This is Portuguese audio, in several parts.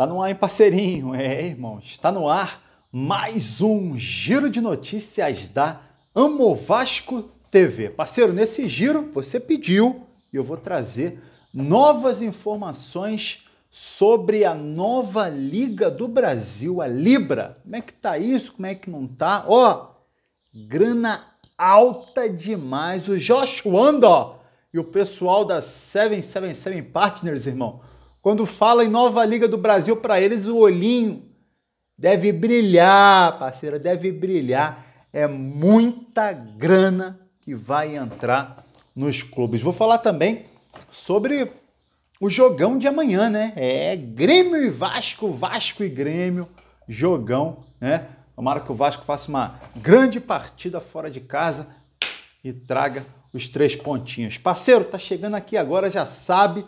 Tá no ar em parceirinho, é, irmão Está no ar mais um giro de notícias da Amo Vasco TV. Parceiro, nesse giro você pediu e eu vou trazer novas informações sobre a nova Liga do Brasil, a Libra. Como é que tá isso? Como é que não tá? Ó, grana alta demais. O Josh Wanda ó, e o pessoal da 777 Partners, irmão quando fala em nova Liga do Brasil, para eles o olhinho deve brilhar, parceira, deve brilhar. É muita grana que vai entrar nos clubes. Vou falar também sobre o jogão de amanhã, né? É Grêmio e Vasco, Vasco e Grêmio, jogão, né? Tomara que o Vasco faça uma grande partida fora de casa e traga os três pontinhos. Parceiro, tá chegando aqui agora, já sabe.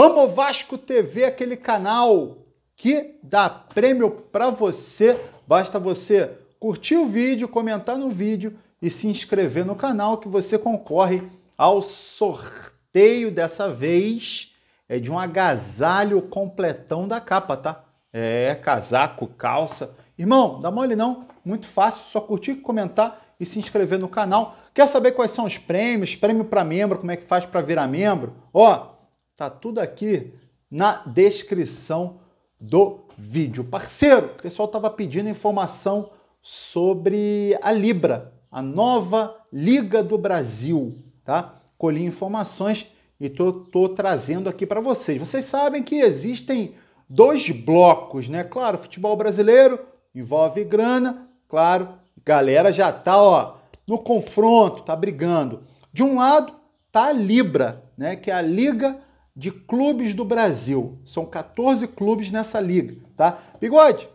Amo Vasco TV, aquele canal que dá prêmio para você. Basta você curtir o vídeo, comentar no vídeo e se inscrever no canal que você concorre ao sorteio dessa vez é de um agasalho completão da capa, tá? É casaco, calça. Irmão, dá mole não, muito fácil, só curtir, comentar e se inscrever no canal. Quer saber quais são os prêmios? Prêmio para membro, como é que faz para virar membro? Ó, Tá tudo aqui na descrição do vídeo. Parceiro, o pessoal estava pedindo informação sobre a Libra, a nova Liga do Brasil, tá? Colhi informações e tô, tô trazendo aqui para vocês. Vocês sabem que existem dois blocos, né? Claro, futebol brasileiro envolve grana, claro, galera já tá, ó, no confronto, tá brigando. De um lado tá a Libra, né, que é a Liga de clubes do Brasil. São 14 clubes nessa liga, tá? Bigode,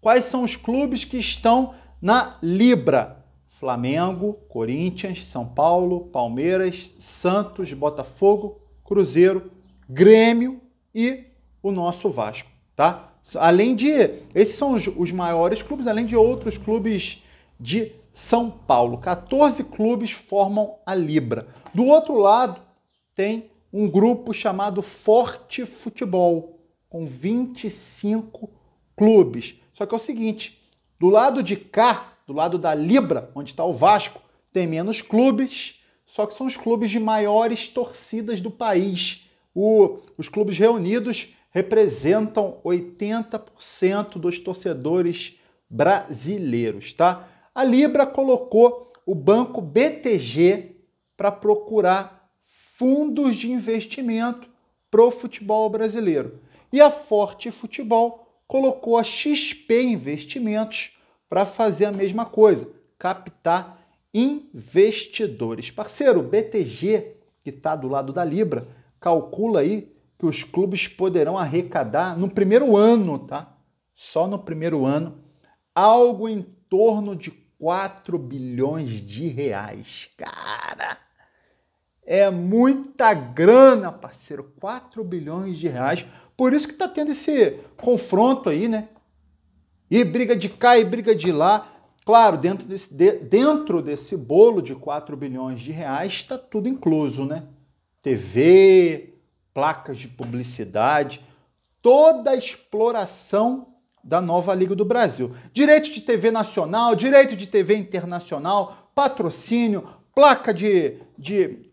quais são os clubes que estão na Libra? Flamengo, Corinthians, São Paulo, Palmeiras, Santos, Botafogo, Cruzeiro, Grêmio e o nosso Vasco, tá? Além de. Esses são os, os maiores clubes, além de outros clubes de São Paulo. 14 clubes formam a Libra. Do outro lado, tem um grupo chamado Forte Futebol, com 25 clubes. Só que é o seguinte: do lado de cá, do lado da Libra, onde está o Vasco, tem menos clubes, só que são os clubes de maiores torcidas do país. O, os clubes reunidos representam 80% dos torcedores brasileiros, tá? A Libra colocou o banco BTG para procurar fundos de investimento para o futebol brasileiro. E a Forte Futebol colocou a XP Investimentos para fazer a mesma coisa, captar investidores. Parceiro, o BTG, que está do lado da Libra, calcula aí que os clubes poderão arrecadar no primeiro ano, tá? Só no primeiro ano, algo em torno de 4 bilhões de reais. Cara! É muita grana, parceiro. 4 bilhões de reais. Por isso que está tendo esse confronto aí, né? E briga de cá e briga de lá. Claro, dentro desse, de, dentro desse bolo de 4 bilhões de reais está tudo incluso, né? TV, placas de publicidade, toda a exploração da nova Liga do Brasil. Direito de TV nacional, direito de TV internacional, patrocínio, placa de, de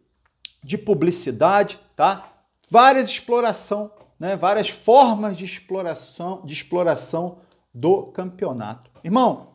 de publicidade, tá? Várias exploração, né? Várias formas de exploração, de exploração do campeonato. Irmão,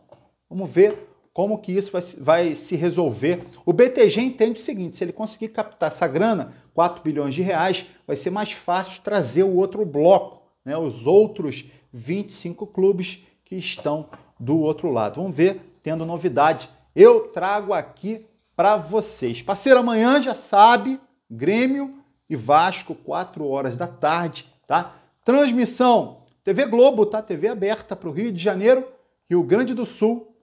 vamos ver como que isso vai, vai se resolver. O BTG entende o seguinte, se ele conseguir captar essa grana, 4 bilhões de reais, vai ser mais fácil trazer o outro bloco, né? Os outros 25 clubes que estão do outro lado. Vamos ver, tendo novidade. Eu trago aqui para vocês. Parceiro, amanhã já sabe, Grêmio e Vasco, 4 horas da tarde, tá? Transmissão TV Globo, tá? TV aberta para o Rio de Janeiro, Rio Grande do Sul,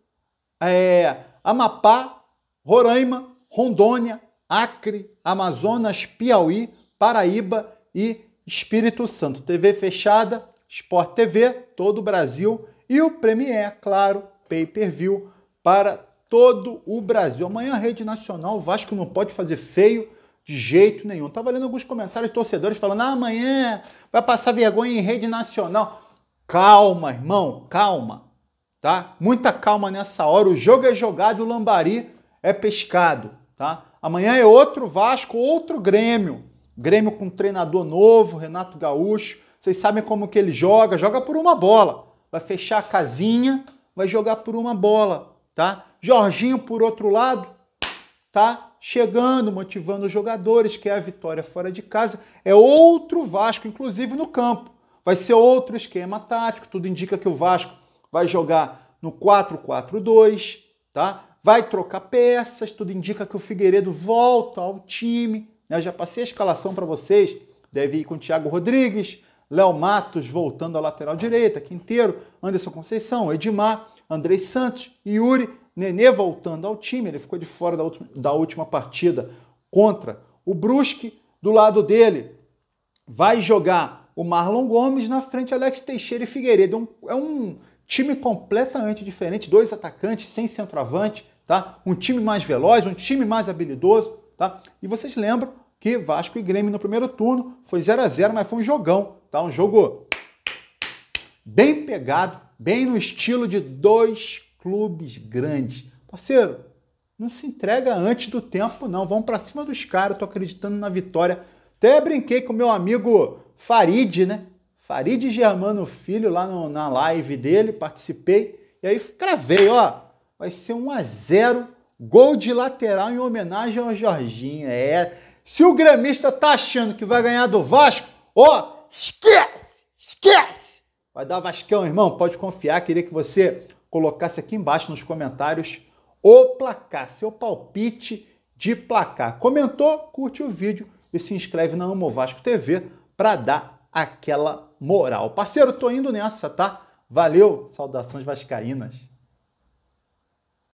é, Amapá, Roraima, Rondônia, Acre, Amazonas, Piauí, Paraíba e Espírito Santo. TV fechada, Sport TV, todo o Brasil e o Premier, claro, pay per view para todo o Brasil. Amanhã, a rede nacional, o Vasco não pode fazer feio de jeito nenhum. Tava lendo alguns comentários de torcedores falando: ah, amanhã vai passar vergonha em rede nacional. Calma, irmão, calma, tá? Muita calma nessa hora. O jogo é jogado, o lambari é pescado, tá? Amanhã é outro Vasco, outro Grêmio. Grêmio com um treinador novo, Renato Gaúcho. Vocês sabem como que ele joga? Joga por uma bola. Vai fechar a casinha, vai jogar por uma bola tá? Jorginho, por outro lado, tá chegando, motivando os jogadores, que é a vitória fora de casa. É outro Vasco, inclusive no campo. Vai ser outro esquema tático, tudo indica que o Vasco vai jogar no 4-4-2, tá? Vai trocar peças, tudo indica que o Figueiredo volta ao time. Né? Eu já passei a escalação para vocês, deve ir com o Thiago Rodrigues, Léo Matos voltando à lateral direita, Quinteiro, Anderson Conceição, Edmar, Andrei Santos, Yuri, Nenê voltando ao time, ele ficou de fora da última, da última partida contra o Brusque. Do lado dele, vai jogar o Marlon Gomes, na frente Alex Teixeira e Figueiredo. É um, é um time completamente diferente, dois atacantes sem centroavante, tá? Um time mais veloz, um time mais habilidoso, tá? E vocês lembram que Vasco e Grêmio no primeiro turno foi 0 a 0, mas foi um jogão. Tá um jogo bem pegado, bem no estilo de dois clubes grandes. Parceiro, não se entrega antes do tempo, não. Vamos para cima dos caras, tô acreditando na vitória. Até brinquei com meu amigo Farid, né? Farid Germano Filho, lá no, na live dele, participei. E aí cravei, ó. Vai ser 1 a 0 gol de lateral em homenagem ao Jorginho. É. Se o gramista tá achando que vai ganhar do Vasco, ó, esquece, esquece. Vai dar Vascão, irmão, pode confiar. Queria que você colocasse aqui embaixo nos comentários o placar, seu palpite de placar. Comentou, curte o vídeo e se inscreve na Amo Vasco TV para dar aquela moral. Parceiro, tô indo nessa, tá? Valeu, saudações vascaínas.